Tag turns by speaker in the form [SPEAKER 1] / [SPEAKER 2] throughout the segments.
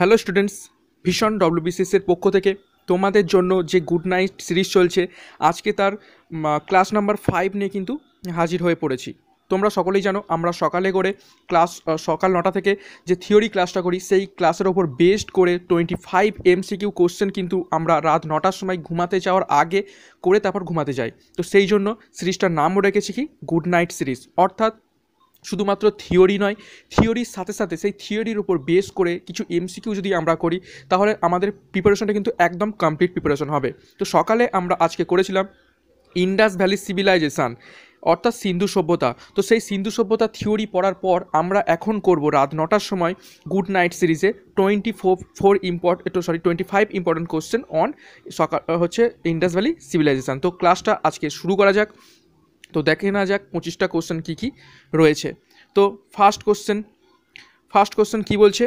[SPEAKER 1] hello students ভীষণ এর পক্ষ থেকে তোমাদের জন্য যে গুড নাইট সিরিজ চলছে আজকে তার ক্লাস নাম্বার ফাইভ নিয়ে কিন্তু হাজির হয়ে পড়েছি তোমরা সকলেই জানো আমরা সকালে করে ক্লাস সকাল নটা থেকে যে থিওরি ক্লাসটা করি সেই ক্লাসের ওপর বেসড করে টোয়েন্টি ফাইভ এমসিকিউ কোশ্চেন কিন্তু আমরা রাত নটার সময় ঘুমাতে যাওয়ার আগে করে তারপর ঘুমাতে যাই তো সেই জন্য সিরিজটার নামও রেখেছি কি গুড নাইট সিরিজ অর্থাৎ শুধুমাত্র থিওরি নয় থিওরির সাথে সাথে সেই থিওরির উপর বেস করে কিছু এমসিকিউ যদি আমরা করি তাহলে আমাদের প্রিপারেশনটা কিন্তু একদম কমপ্লিট প্রিপারেশন হবে তো সকালে আমরা আজকে করেছিলাম ইন্ডাস ভ্যালি সিভিলাইজেশান অর্থাৎ সিন্ধু সভ্যতা তো সেই সিন্ধু সভ্যতা থিওরি পড়ার পর আমরা এখন করব রাত নটার সময় গুড নাইট সিরিজে twenty four four import sorry twenty five important question on সকাল হচ্ছে ইন্ডাস ভ্যালি সিভিলাইজেশান তো ক্লাসটা আজকে শুরু করা যাক তো দেখে না যাক পঁচিশটা কোশ্চেন কী কী রয়েছে তো ফার্স্ট কোশ্চেন ফার্স্ট কোশ্চেন কী বলছে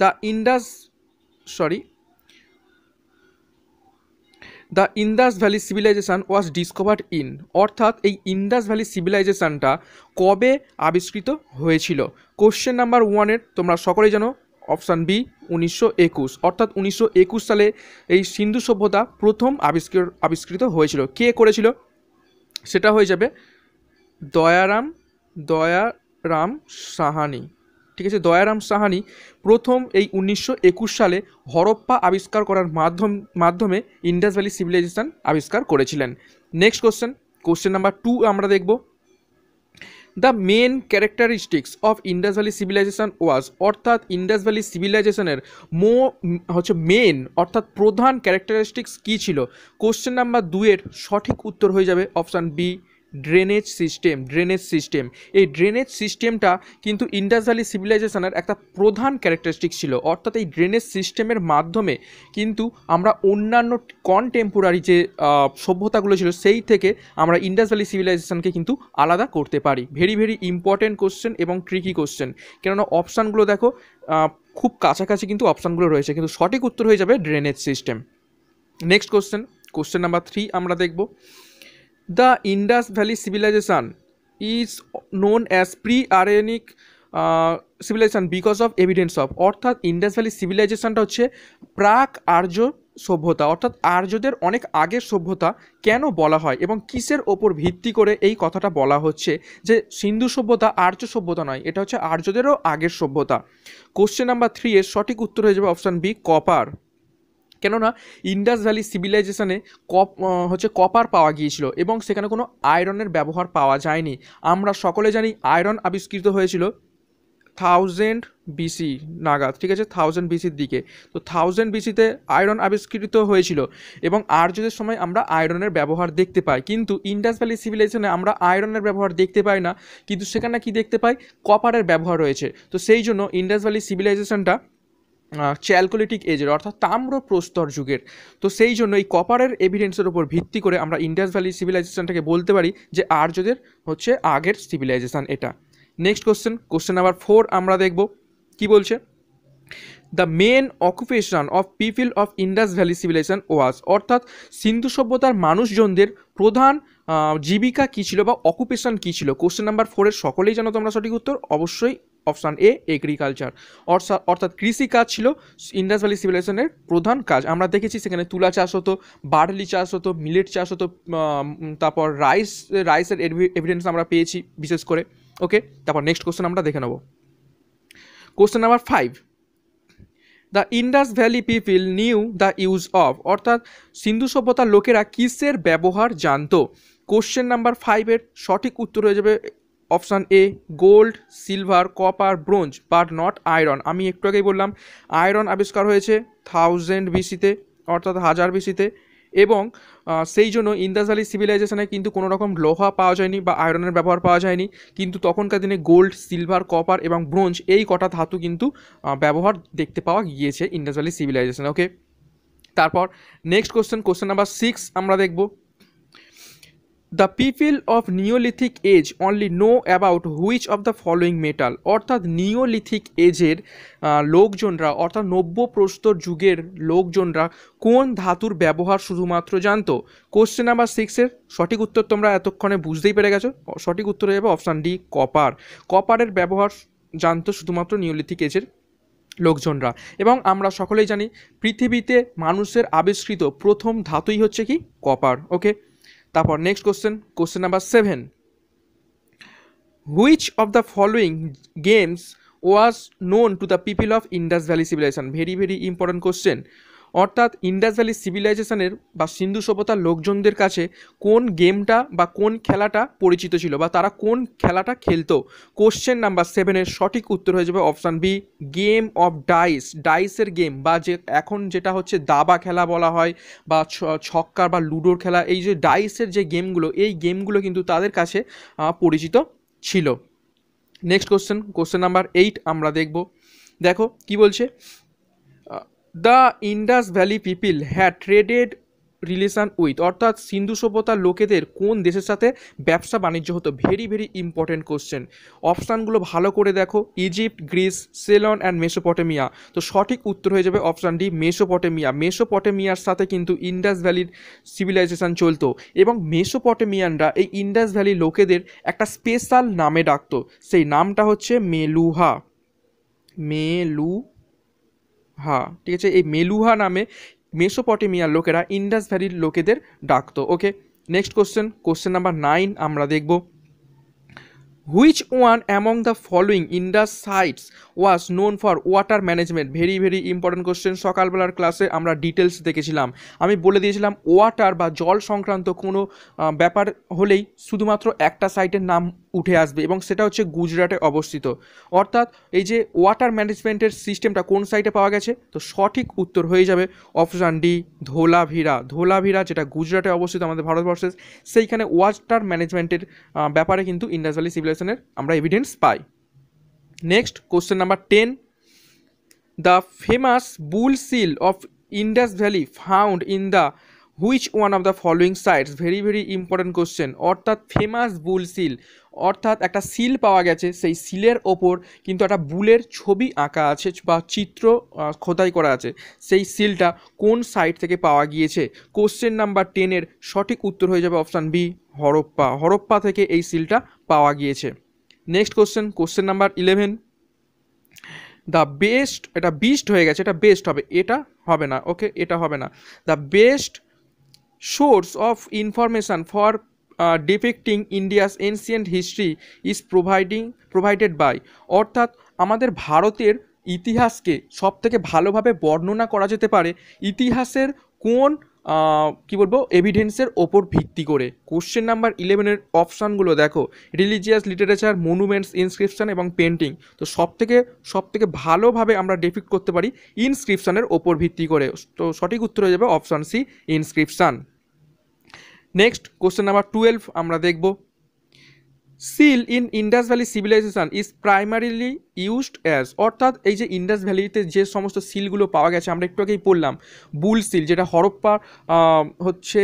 [SPEAKER 1] the Indus sorry the Indus valley civilisation was discovered in অর্থাৎ এই ইন্দাস ভ্যালি সিভিলাইজেশানটা কবে আবিষ্কৃত হয়েছিল কোশ্চেন নাম্বার ওয়ানের তোমরা সকলেই জানো অপশান বি উনিশশো একুশ অর্থাৎ উনিশশো একুশ সালে এই সিন্ধু সভ্যতা প্রথম আবিষ্কৃত আবিষ্কৃত হয়েছিল কে করেছিল সেটা হয়ে যাবে দয়ারাম দয়ারাম সাহানি ঠিক আছে দয়ারাম সাহানি প্রথম এই উনিশশো সালে হরপ্পা আবিষ্কার করার মাধ্যম মাধ্যমে ইন্ডাস ভ্যালি সিভিলাইজেশন আবিষ্কার করেছিলেন next question question number two আমরা দেখব the main characteristics of Indus valley civilisation was অর্থাৎ ইন্ডাস ভ্যালি সিভিলাইজেশনের মো হচ্ছে মেন অর্থাৎ প্রধান ক্যারেক্টারিস্টিক্স কী ছিল কোশ্চেন নাম্বার দুয়ের সঠিক উত্তর হয়ে যাবে option B drainage system drainage system এই ড্রেনেজ সিস্টেমটা কিন্তু ইন্ডাস ভ্যালি সিভিলাইজেশনের একটা প্রধান ক্যারেক্টারিস্টিক ছিল অর্থাৎ এই ড্রেনেজ সিস্টেমের মাধ্যমে কিন্তু আমরা অন্যান্য কনটেম্পোরারি যে সভ্যতাগুলো ছিল সেই থেকে আমরা ইন্ডাস ভ্যালি সিভিলাইজেশনকে কিন্তু আলাদা করতে পারি ভেরি ভেরি ইম্পর্ট্যান্ট কোশ্চেন এবং ট্রিকি কোশ্চেন কেননা অপশানগুলো দেখো খুব কাছাকাছি কিন্তু অপশানগুলো রয়েছে কিন্তু সঠিক উত্তর হয়ে যাবে drainage system next question question number three আমরা দেখব the Indus valley civilisation is known as pre Aryan civilisation because of evidence of অর্থাৎ ইন্ডাস ভ্যালি সিভিলাইজেশানটা হচ্ছে প্রাক আর্য সভ্যতা অর্থাৎ আর্যদের অনেক আগের সভ্যতা কেন বলা হয় এবং কিসের ওপর ভিত্তি করে এই কথাটা বলা হচ্ছে যে সিন্ধু সভ্যতা আর্য সভ্যতা নয় এটা হচ্ছে আর্যদেরও আগের সভ্যতা কোশ্চেন নাম্বার থ্রি এর সঠিক উত্তর হয়ে যাবে অপশান বি কপার কেননা ইন্ডাস ভ্যালি সিভিলাইজেশনে কপ হচ্ছে কপার পাওয়া গিয়েছিল এবং সেখানে কোনো আয়রনের ব্যবহার পাওয়া যায়নি আমরা সকলে জানি আয়রন আবিষ্কৃত হয়েছিল থাউজেন্ড বিসি নাগাদ ঠিক আছে থাউজেন্ড বিসির দিকে তো থাউজেন্ড বিসিতে আয়রন আবিষ্কৃত হয়েছিল এবং আর্যদের সময় আমরা আয়রনের ব্যবহার দেখতে পাই কিন্তু ইন্ডাস ভ্যালি সিভিলাইজেশনে আমরা আয়রনের ব্যবহার দেখতে পাই না কিন্তু সেখানে কি দেখতে পাই কপারের ব্যবহার রয়েছে তো সেই জন্য ইন্ডাস ভ্যালি সিভিলাইজেশনটা চ্যালকোলিটিক এজের অর্থাৎ তাম্র প্রস্তর যুগের তো সেই জন্য এই কপারের এভিডেন্সের উপর ভিত্তি করে আমরা ইন্ডাস ভ্যালি সিভিলাইজেশনটাকে বলতে পারি যে আর্যদের হচ্ছে আগের সিভিলাইজেশন এটা next question question number four আমরা দেখব কি বলছে the main occupation of people of Indus valley civilisation was অর্থাৎ সিন্ধু সভ্যতার মানুষজনদের প্রধান জীবিকা কী ছিল বা অকুপেশন কী ছিল কোশ্চেন নাম্বার ফোরের সকলেই জানো তোমরা সঠিক উত্তর অবশ্যই অপশান এ এগ্রিকালচার অর্থাৎ কৃষি কাজ ছিল ইন্ডাস ভ্যালি সিভিলাইজেশনের প্রধান কাজ আমরা দেখেছি সেখানে তুলা চাষ হতো বার্লি চাষ হতো মিলেট চাষ হতো তারপর রাইস রাইসের এভিডেন্স আমরা পেয়েছি বিশেষ করে ওকে তারপর নেক্সট কোশ্চেন আমরা দেখে নেব question number five the Indus valley people knew the use of অর্থাৎ সিন্ধু সভ্যতার লোকেরা কিসের ব্যবহার জানতো কোশ্চেন নাম্বার ফাইভের সঠিক উত্তর হয়ে যাবে option A gold silver copper bronze but not iron আমি একটু আগেই বললাম আয়রন আবিষ্কার হয়েছে থাউজেন্ড বিসিতে অর্থাৎ হাজার বিসিতে এবং সেই জন্য ইন্দাস ভ্যালি সিভিলাইজেশনে কিন্তু কোনো রকম লোহা পাওয়া যায়নি বা আয়রনের ব্যবহার পাওয়া যায়নি কিন্তু তখনকার দিনে গোল্ড সিলভার কপার এবং ব্রোঞ্জ এই কটা ধাতু কিন্তু ব্যবহার দেখতে পাওয়া গিয়েছে ইন্দাস ভ্যালি সিভিলাইজেশনে ওকে তারপর next question question number six আমরা দেখব the people of Neolithic age only know about which of the following metal অর্থাৎ নিওলিথিক এজের লোকজনরা অর্থাৎ নব্য প্রস্তর যুগের লোকজনরা কোন ধাতুর ব্যবহার শুধুমাত্র জানত কোশ্চেন নাম্বার সিক্সের সঠিক উত্তর তোমরা এতক্ষণে বুঝতেই পেরে গেছো সঠিক উত্তর হয়ে যাবে অপশান ডি কপার কপারের ব্যবহার জানতো শুধুমাত্র নিওলিথিক এজের লোকজনরা এবং আমরা সকলেই জানি পৃথিবীতে মানুষের আবিষ্কৃত প্রথম ধাতুই হচ্ছে কি কপার ওকে তারপর next question question number seven which of the following games was known to the people of Indus valley civilization very very important question অর্থাৎ ইন্ডাস ভ্যালি সিভিলাইজেশনের বা সিন্ধু সভ্যতার লোকজনদের কাছে কোন গেমটা বা কোন খেলাটা পরিচিত ছিল বা তারা কোন খেলাটা খেলতো কোশ্চেন নাম্বার সেভেনের সঠিক উত্তর হয়ে যাবে option B game of dice ডাইসের গেম বা যে এখন যেটা হচ্ছে দাবা খেলা বলা হয় বা ছক্কার বা লুডোর খেলা এই যে ডাইসের যে গেমগুলো এই গেমগুলো কিন্তু তাদের কাছে পরিচিত ছিল next question question number eight আমরা দেখব দেখো কি বলছে the Indus valley people had traded relation with অর্থাৎ সিন্ধু সভ্যতার লোকেদের কোন দেশের সাথে ব্যবসা বাণিজ্য হতো ভেরি ভেরি ইম্পর্টেন্ট কোশ্চেন অপশানগুলো ভালো করে দেখো Egypt Greece Ceylon and Mesopotamia তো সঠিক উত্তর হয়ে যাবে অপশান ডি মেসোপটেমিয়া মেসোপটেমিয়ার সাথে কিন্তু ইন্ডাস ভ্যালির সিভিলাইজেশন চলতো এবং মেসোপটেমিয়ানরা এই ইন্ডাস ভ্যালি লোকেদের একটা স্পেশাল নামে ডাকতো সেই নামটা হচ্ছে মেলুহা মেলু হা হ্যাঁ, ঠিক আছে এই মেলুহা নামে মেসোপটেমিয়ার লোকেরা ইন্ডাস ভ্যালির লোকেদের ডাকতো okay next question question number nine আমরা দেখবো which one among the following Indus sites was known for water management very very important question সকালবেলার ক্লাসে আমরা ডিটেলস দেখেছিলাম আমি বলে দিয়েছিলাম ওয়াটার বা জল সংক্রান্ত কোনো ব্যাপার হলেই শুধুমাত্র একটা সাইটের নাম উঠে আসবে এবং সেটা হচ্ছে গুজরাটে অবস্থিত অর্থাৎ এই যে ওয়াটার ম্যানেজমেন্টের সিস্টেমটা কোন সাইটে পাওয়া গেছে তো সঠিক উত্তর হয়ে যাবে অপশান ডি ধোলাভিরা ধোলাভিরা যেটা গুজরাটে অবস্থিত আমাদের ভারতবর্ষের সেইখানে ওয়াটার ম্যানেজমেন্টের ব্যাপারে কিন্তু ইন্ডাস ভ্যালি সিভিল কনসিডারেশনের আমরা এভিডেন্স পাই next question number ten the famous bull seal of Indus valley found in the which one of the following sites very very important question অর্থাৎ ফেমাস বুল সিল অর্থাৎ একটা seal পাওয়া গেছে সেই সিলের ওপর কিন্তু একটা বুলের ছবি আঁকা আছে বা চিত্র খোদাই করা আছে সেই সিলটা কোন সাইট থেকে পাওয়া গিয়েছে কোশ্চেন নাম্বার টেনের সঠিক উত্তর হয়ে যাবে অপশান বি হরপ্পা হরপ্পা থেকে এই সিলটা পাওয়া গিয়েছে next question question number eleven the best এটা বিস্ট হয়ে গেছে এটা বেস্ট হবে এটা হবে না ওকে এটা হবে না the best source of information for defecting India's India's history is providing provided by অর্থাৎ আমাদের ভারতের ইতিহাসকে সবথেকে ভালোভাবে বর্ণনা করা যেতে পারে ইতিহাসের কোন কি বলবো এভিডেন্সের ওপর ভিত্তি করে কোশ্চেন নাম্বার ইলেভেনের অপশানগুলো দেখো রিলিজিয়াস লিটারেচার মনুমেন্টস ইনস্ক্রিপশান এবং পেন্টিং তো সব থেকে সব থেকে ভালোভাবে আমরা ডেফিক্ট করতে পারি ইনস্ক্রিপশানের ওপর ভিত্তি করে তো সঠিক উত্তর হয়ে যাবে option C inscription next question number twelve আমরা দেখব seal in Indus valley civilization is primarily used as অর্থাৎ এই যে ইন্ডাস ভ্যালিতে যে সমস্ত সিলগুলো পাওয়া গেছে আমরা একটু আগেই পড়লাম বুল সিল যেটা হরপ্পা হচ্ছে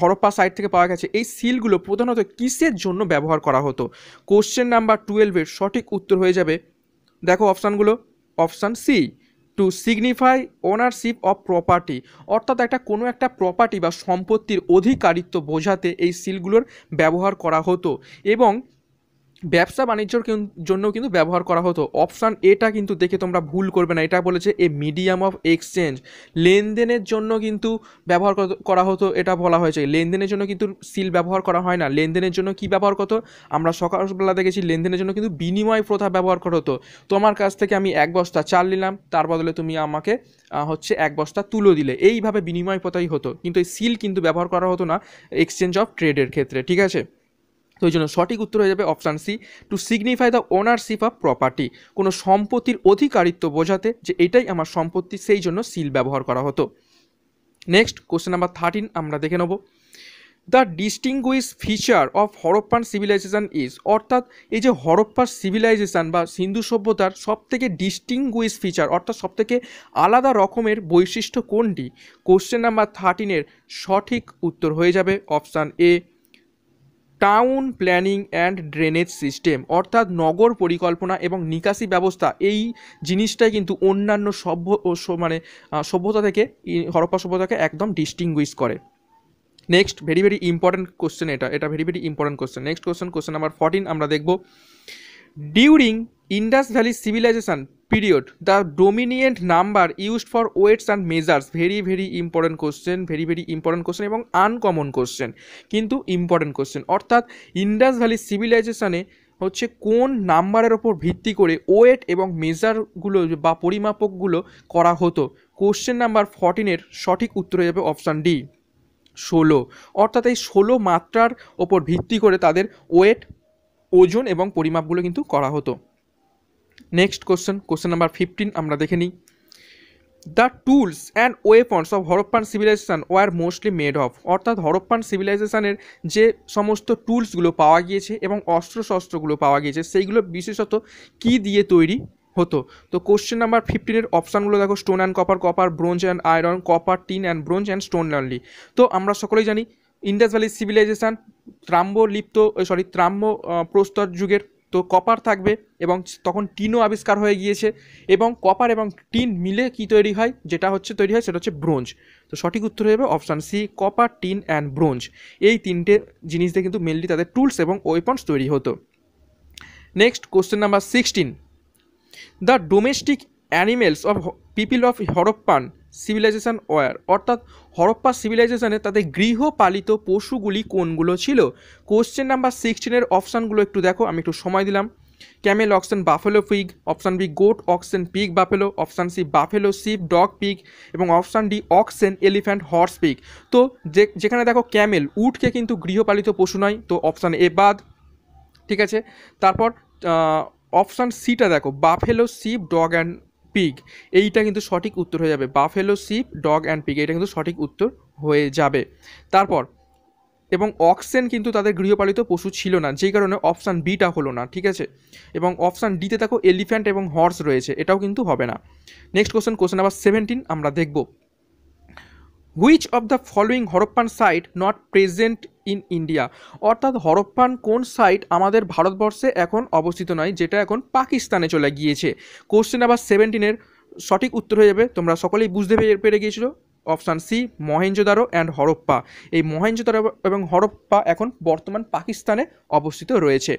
[SPEAKER 1] হরপ্পা সাইড থেকে পাওয়া গেছে এই সিলগুলো প্রধানত কিসের জন্য ব্যবহার করা হতো কোশ্চেন নাম্বার টুয়েলভের সঠিক উত্তর হয়ে যাবে দেখো অপশানগুলো option C to signify ownership of property অর্থাৎ একটা কোনো একটা প্রপার্টি বা সম্পত্তির অধিকারিত্ব বোঝাতে এই সিলগুলোর ব্যবহার করা হতো এবং ব্যবসা বাণিজ্যর জন্য কিন্তু ব্যবহার করা হতো অপশান এটা কিন্তু দেখে তোমরা ভুল করবে না এটা বলেছে এ মিডিয়াম অফ এক্সচেঞ্জ লেনদেনের জন্য কিন্তু ব্যবহার করা হতো এটা বলা হয়েছে লেনদেনের জন্য কিন্তু সিল ব্যবহার করা হয় না লেনদেনের জন্য কি ব্যবহার করতো আমরা সকালবেলা দেখেছি লেনদেনের জন্য কিন্তু বিনিময় প্রথা ব্যবহার করা হতো তোমার কাছ থেকে আমি এক বস্তা চাল নিলাম তার বদলে তুমি আমাকে হচ্ছে এক বস্তা তুলো দিলে এইভাবে বিনিময় প্রথাই হতো কিন্তু এই সিল কিন্তু ব্যবহার করা হতো না এক্সচেঞ্জ অফ ট্রেডের ক্ষেত্রে ঠিক আছে তো এই জন্য সঠিক উত্তর হয়ে যাবে option C to signify the ownership of property কোনো সম্পত্তির অধিকারিত্ব বোঝাতে যে এটাই আমার সম্পত্তি সেই জন্য সিল ব্যবহার করা হতো নেক্সট কোশ্চেন নাম্বার থার্টিন আমরা দেখে নেব the distinguish feature of Harappan civilization is অর্থাৎ এই যে হরপ্পার সিভিলাইজেশান বা সিন্ধু সভ্যতার সবথেকে ডিস্টিংগুইশ ফিচার অর্থাৎ সবথেকে আলাদা রকমের বৈশিষ্ট্য কোনটি কোশ্চেন নাম্বার থার্টিনের সঠিক উত্তর হয়ে যাবে option A town planning and drainage system অর্থাৎ নগর পরিকল্পনা এবং নিকাশি ব্যবস্থা এই জিনিসটাই কিন্তু অন্যান্য সভ্য মানে সভ্যতা থেকে হরপ্পা সভ্যতাকে একদম ডিস্টিংগুইশ করে next very very important question এটা এটা very very important question next question question number fourteen আমরা দেখব during Indus valley civilization period the dominant number used for weights and measures very very important question very very important question এবং uncommon question কিন্তু important question অর্থাৎ Indus valley সিভিলাইজেশনে হচ্ছে কোন নাম্বারের ওপর ভিত্তি করে ওয়েট এবং মেজারগুলো বা পরিমাপকগুলো করা হতো কোশ্চেন নাম্বার ফর্টিনের সঠিক উত্তর হয়ে যাবে অপশান ডি ষোলো অর্থাৎ এই ষোলো মাত্রার ওপর ভিত্তি করে তাদের ওয়েট ওজন এবং পরিমাপগুলো কিন্তু করা হতো next question question number fifteen আমরা দেখে নিই the tools and weapons of Harappan civilization were mostly made of অর্থাৎ হরপ্পান সিভিলাইজেশানের যে সমস্ত টুলসগুলো পাওয়া গিয়েছে এবং অস্ত্রশস্ত্রগুলো পাওয়া গিয়েছে সেইগুলো বিশেষত কি দিয়ে তৈরি হতো তো কোশ্চেন নাম্বার ফিফটিনের অপশানগুলো দেখো stone and copper copper bronze and iron copper tin and bronze and stone অ্যান্ডলি তো আমরা সকলেই জানি ইন্ডাস ভ্যালি সিভিলাইজেশান ত্রাম্ব লিপ্ত সরি ত্রাম্ব প্রস্তর যুগের তো কপার থাকবে এবং তখন টিনও আবিষ্কার হয়ে গিয়েছে এবং কপার এবং টিন মিলে কি তৈরি হয় যেটা হচ্ছে তৈরি হয় সেটা হচ্ছে ব্রোঞ্জ তো সঠিক উত্তর হয়ে যাবে option C copper tin and bronze এই তিনটে জিনিস দিয়ে কিন্তু মেনলি তাদের টুলস এবং ওয়েপন্স তৈরি হতো next question number sixteen the domestic animals of people of Harappan civilization were অর্থাৎ হরপ্পা সিভিলাইজেশানে তাদের গৃহপালিত পশুগুলি কোনগুলো ছিল কোশ্চেন নাম্বার সিক্সটিনের অপশানগুলো একটু দেখো আমি একটু সময় দিলাম camel oxen buffalo pig option B goat oxen pig buffalo option C buffalo sheep dog pig এবং option D oxen elephant horse pig তো যে যেখানে দেখো ক্যামেল উটকে কিন্তু গৃহপালিত পশু নয় তো অপশান এ বাদ ঠিক আছে তারপর অপশান সিটা দেখো buffalo sheep dog and pig এইটা কিন্তু সঠিক উত্তর হয়ে যাবে buffalo sheep dog and pig এটা কিন্তু সঠিক উত্তর হয়ে যাবে তারপর এবং অক্সেন কিন্তু তাদের গৃহপালিত পশু ছিল না যেই কারণে অপশান বিটা হলো না ঠিক আছে এবং অপশান ডিতে দেখো এলিফ্যান্ট এবং হর্স রয়েছে এটাও কিন্তু হবে না next question question number seventeen আমরা দেখব which of the following Harappan site not present in India অর্থাৎ হরপ্পান কোন সাইট আমাদের ভারতবর্ষে এখন অবস্থিত নয় যেটা এখন পাকিস্তানে চলে গিয়েছে কোশ্চেন নাম্বার সেভেন্টিনের সঠিক উত্তর হয়ে যাবে তোমরা সকলেই বুঝতে পেরে গিয়েছিলো option C Mohenjodaro and Harappa এই মহেঞ্জোদারো এবং হরপ্পা এখন বর্তমান পাকিস্তানে অবস্থিত রয়েছে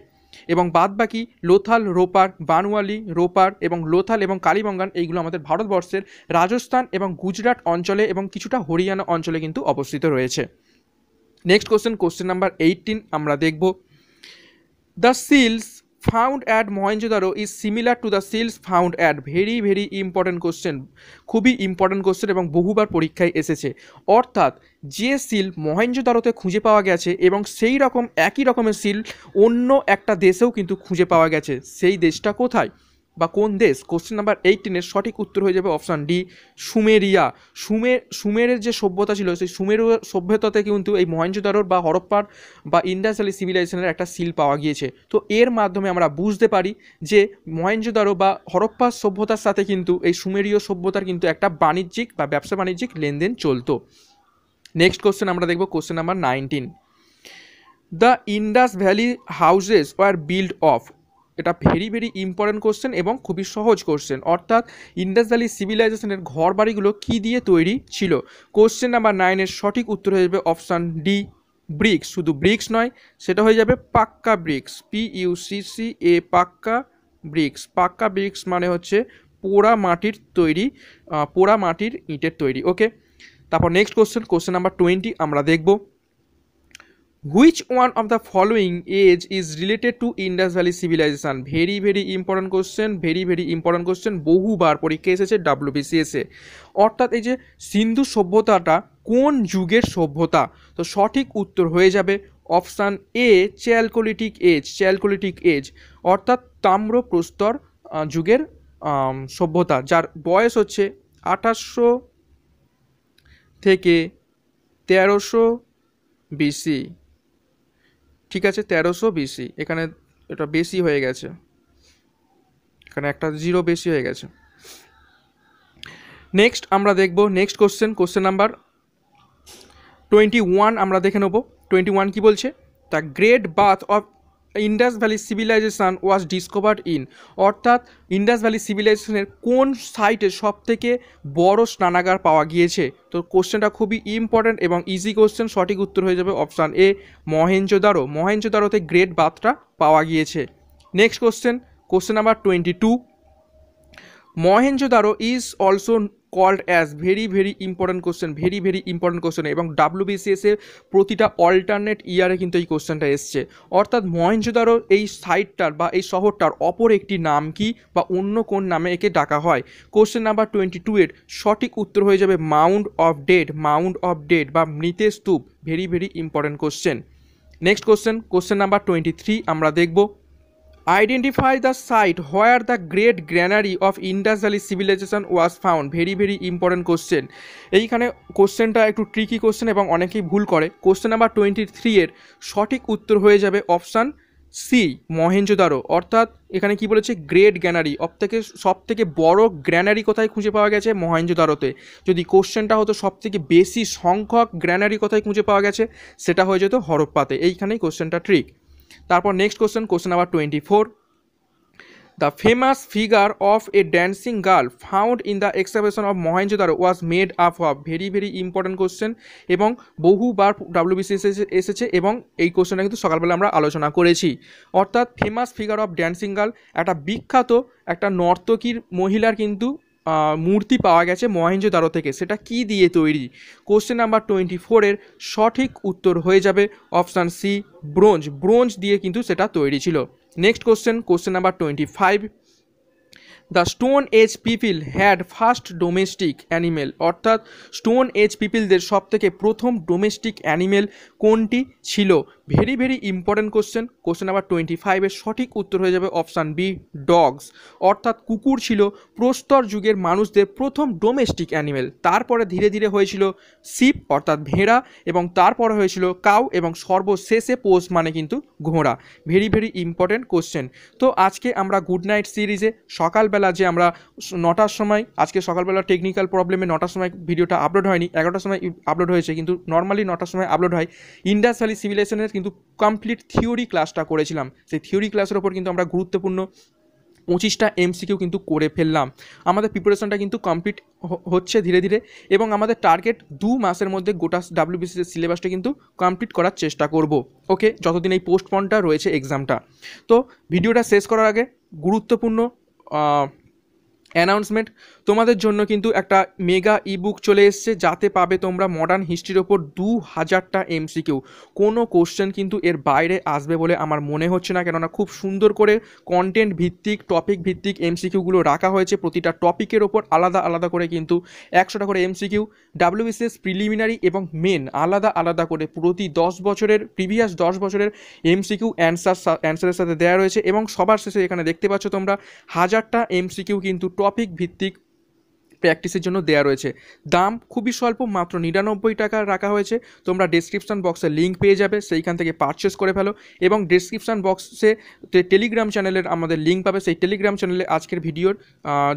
[SPEAKER 1] এবং বাদবাকি লোথাল রোপার বানুয়ালি রোপার এবং লোথাল এবং কালীবঙ্গান এইগুলো আমাদের ভারতবর্ষের রাজস্থান এবং গুজরাট অঞ্চলে এবং কিছুটা হরিয়ানা অঞ্চলে কিন্তু অবস্থিত রয়েছে next question question number eighteen আমরা দেখব the seals found at Mohenjodaro is similar to the seals found at very very important question খুবই ইম্পর্টেন্ট কোশ্চেন এবং বহুবার পরীক্ষায় এসেছে অর্থাৎ যে সিল মহেঞ্জোদারোতে খুঁজে পাওয়া গেছে এবং সেই রকম একই রকমের সিল অন্য একটা দেশেও কিন্তু খুঁজে পাওয়া গেছে সেই দেশটা কোথায় বা কোন দেশ কোশ্চেন নাম্বার এইটিনের সঠিক উত্তর হয়ে যাবে অপশান ডি সুমেরিয়া সুমের সুমেরের যে সভ্যতা ছিল সেই সুমের সভ্যতাতে কিন্তু এই মহেঞ্জোদারোর বা হরপ্পার বা ইন্ডাস ভ্যালি সিভিলাইজেশনের একটা সিল পাওয়া গিয়েছে তো এর মাধ্যমে আমরা বুঝতে পারি যে মহেঞ্জোদারো বা হরপ্পা সভ্যতার সাথে কিন্তু এই সুমেরীয় সভ্যতার কিন্তু একটা বাণিজ্যিক বা ব্যবসা বাণিজ্যিক লেনদেন চলতো নেক্সট কোশ্চেন আমরা দেখব question number nineteen the Indus valley houses were build of এটা ভেরি ভেরি ইম্পর্টেন্ট কোশ্চেন এবং খুবই সহজ কোশ্চেন অর্থাৎ ইন্ডাস ভ্যালি সিভিলাইজেশনের ঘর বাড়িগুলো কী দিয়ে তৈরি ছিল কোশ্চেন নাম্বার নাইনের সঠিক উত্তর হয়ে যাবে অপশান ডি ব্রিক্স শুধু ব্রিক্স নয় সেটা হয়ে যাবে pucca bricks P U C C A pucca bricks পাক্কা ব্রিক্স মানে হচ্ছে পোড়া মাটির তৈরি পোড়া মাটির ইঁটের তৈরি ওকে তারপর next question question number twenty আমরা দেখব which one of the following age is related to Indus valley civilisation very very important question very very important question বহুবার পরীক্ষা এসেছে ডাব্লিউবিসিএসে অর্থাৎ এই যে সিন্ধু সভ্যতাটা কোন যুগের সভ্যতা তো সঠিক উত্তর হয়ে যাবে option A chalcolithic age chalcolithic age অর্থাৎ তাম্র প্রস্তর যুগের সভ্যতা যার বয়স হচ্ছে আঠাশশো থেকে তেরোশো বিসি ঠিক আছে তেরোশো বিসি এখানে এটা বেশি হয়ে গেছে এখানে একটা জিরো বেশি হয়ে গেছে নেক্সট আমরা দেখব next question question number twenty one আমরা দেখে নেব টোয়েন্টি ওয়ান কী বলছে the great bath of Indus valley civilisation was discovered in অর্থাৎ ইন্ডাস ভ্যালি সিভিলাইজেশনের কোন সাইটে সবথেকে বড় স্নানাগার পাওয়া গিয়েছে তো কোশ্চেনটা খুবই ইম্পর্ট্যান্ট এবং ইজি কোশ্চেন সঠিক উত্তর হয়ে যাবে অপশান এ মহেঞ্জোদারো মহেঞ্জোদারোতে গ্রেট বাথটা পাওয়া গিয়েছে next question question number twenty two Mohenjodaro is also called as very very important question very very important question এবং ডাব্লুবিসিএসের প্রতিটা অল্টারনেট ইয়ারে কিন্তু এই কোশ্চেনটা এসছে অর্থাৎ মহেঞ্জোদারো এই সাইটটার বা এই শহরটার অপর একটি নাম কি বা অন্য কোন নামে একে ডাকা হয় কোশ্চেন নাম্বার টোয়েন্টি টু এর সঠিক উত্তর হয়ে যাবে mount of dead mount of dead বা মৃতের স্তূপ very very important question next question question number twenty three আমরা দেখবো identify the site where the great granary of Indus valley civilisation was found very very important question এইখানে কোশ্চেনটা একটু tricky question এবং অনেকেই ভুল করে কোশ্চেন নাম্বার টোয়েন্টি থ্রি এর সঠিক উত্তর হয়ে যাবে অপশান সি মহেঞ্জোদারো অর্থাৎ এখানে কি বলেছে গ্রেট গ্যানারি অব থেকে সব থেকে বড় গ্র্যানারি কোথায় খুঁজে পাওয়া গেছে মহেঞ্জোদারোতে যদি কোশ্চেনটা হতো সব থেকে বেশি সংখ্যক গ্র্যানারি কোথায় খুঁজে পাওয়া গেছে সেটা হয়ে যেত হরপ্পাতে এইখানেই কোশ্চেনটা ট্রিক তারপর next question question number twenty four the famous figure of a dancing girl found in the excavation of Mohenjodaro was made up of very very important question এবং বহুবার ডাব্লিউবিসি এসেছে এবং এই কোশ্চেনটা কিন্তু সকালবেলা আমরা আলোচনা করেছি অর্থাৎ famous figure of dancing girl একটা বিখ্যাত একটা নর্তকীর মহিলার কিন্তু মূর্তি পাওয়া গেছে মহেঞ্জোদারো থেকে সেটা কি দিয়ে তৈরি কোশ্চেন নাম্বার টোয়েন্টি ফোরের সঠিক উত্তর হয়ে যাবে অপশান সি ব্রোঞ্জ ব্রোঞ্জ দিয়ে কিন্তু সেটা তৈরি ছিল next question question number twenty five the stone age people had first domestic animal অর্থাৎ স্টোন এজ পিপিলদের সব থেকে প্রথম ডোমেস্টিক অ্যানিমেল কোনটি ছিল very very important question question number twenty ফাইভের সঠিক উত্তর হয়ে যাবে অপশান বি ডগস অর্থাৎ কুকুর ছিল প্রস্তর যুগের মানুষদের প্রথম ডোমেস্টিক অ্যানিমেল তারপরে ধীরে ধীরে হয়েছিল শিপ অর্থাৎ ভেড়া এবং তারপরে হয়েছিল কাউ এবং সর্বশেষে পোষ মানে কিন্তু ঘোড়া ভেরি ভেরি ইম্পর্ট্যান্ট কোশ্চেন তো আজকে আমরা গুড নাইট সিরিজে সকালবেলা সকালবেলা যে আমরা নটার সময় আজকে সকালবেলা টেকনিক্যাল প্রবলেমে নটার সময় ভিডিওটা আপলোড হয়নি এগারোটার সময় আপলোড হয়েছে কিন্তু নর্মালি নটার সময় আপলোড হয় ইন্ডাস ভ্যালি সিভিলাইজেশনের কিন্তু কমপ্লিট থিওরি ক্লাসটা করেছিলাম সেই থিওরি ক্লাসের ওপর কিন্তু আমরা গুরুত্বপূর্ণ পঁচিশটা এমসিকিউ কিন্তু করে ফেললাম আমাদের প্রিপারেশনটা কিন্তু কমপ্লিট হচ্ছে ধীরে ধীরে এবং আমাদের টার্গেট দু মাসের মধ্যে গোটা ডাব্লিউবিসিএস সিলেবাসটা কিন্তু কমপ্লিট করার চেষ্টা করব ওকে যতদিন এই পোস্টপনটা রয়েছে এক্সামটা তো ভিডিওটা শেষ করার আগে গুরুত্বপূর্ণ uh, অ্যানাউন্সমেন্ট তোমাদের জন্য কিন্তু একটা মেগা ইবুক চলে এসছে যাতে পাবে তোমরা মডার্ন হিস্ট্রির ওপর দু হাজারটা এমসিকিউ কোনো কোশ্চেন কিন্তু এর বাইরে আসবে বলে আমার মনে হচ্ছে না কেননা খুব সুন্দর করে কন্টেন্ট ভিত্তিক টপিক ভিত্তিক এমসিকিউগুলো রাখা হয়েছে প্রতিটা টপিকের ওপর আলাদা আলাদা করে কিন্তু একশোটা করে এমসিকিউ ডাব্লিউবিসিএস প্রিলিমিনারি এবং মেন আলাদা আলাদা করে প্রতি দশ বছরের প্রিভিয়াস দশ বছরের এমসিকিউ অ্যান্সার অ্যান্সারের সাথে দেওয়া রয়েছে এবং সবার শেষে এখানে দেখতে পাচ্ছ তোমরা হাজারটা এমসিকিউ কিন্তু টপিক ভিত্তিক প্র্যাকটিসের জন্য দেয়া রয়েছে দাম খুবই স্বল্প মাত্র নিরানব্বই টাকা রাখা হয়েছে তোমরা ডিসক্রিপশান বক্সে লিঙ্ক পেয়ে যাবে সেইখান থেকে পারচেস করে ফেলো এবং ডিসক্রিপশান বক্সে টেলিগ্রাম চ্যানেলের আমাদের লিঙ্ক পাবে সেই টেলিগ্রাম চ্যানেলে আজকের ভিডিওর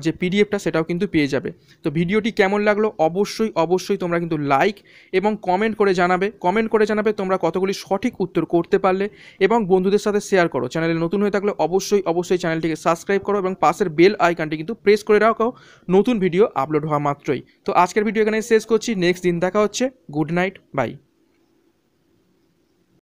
[SPEAKER 1] যে পিডিএফটা সেটাও কিন্তু পেয়ে যাবে তো ভিডিওটি কেমন লাগলো অবশ্যই অবশ্যই তোমরা কিন্তু লাইক এবং কমেন্ট করে জানাবে কমেন্ট করে জানাবে তোমরা কতগুলি সঠিক উত্তর করতে পারলে এবং বন্ধুদের সাথে শেয়ার করো চ্যানেলে নতুন হয়ে থাকলে অবশ্যই অবশ্যই চ্যানেলটিকে সাবস্ক্রাইব করো এবং পাশের বেল আইকনটি কিন্তু প্রেস করে রাখো নতুন ভিডিও আপলোড হওয়া মাত্রই তো আজকের ভিডিও এখানে শেষ করছি নেক্সট দিন দেখা হচ্ছে গুড নাইট বাই